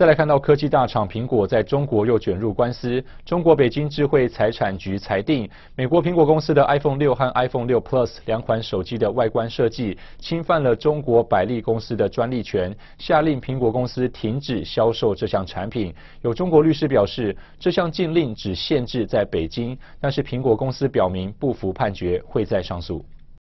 再来看到科技大厂苹果在中国又卷入官司，中国北京智慧财产局裁定，美国苹果公司的 iPhone 六和 iPhone 六 Plus 两款手机的外观设计侵犯了中国百利公司的专利权，下令苹果公司停止销售这项产品。有中国律师表示，这项禁令只限制在北京，但是苹果公司表明不服判决，会再上诉。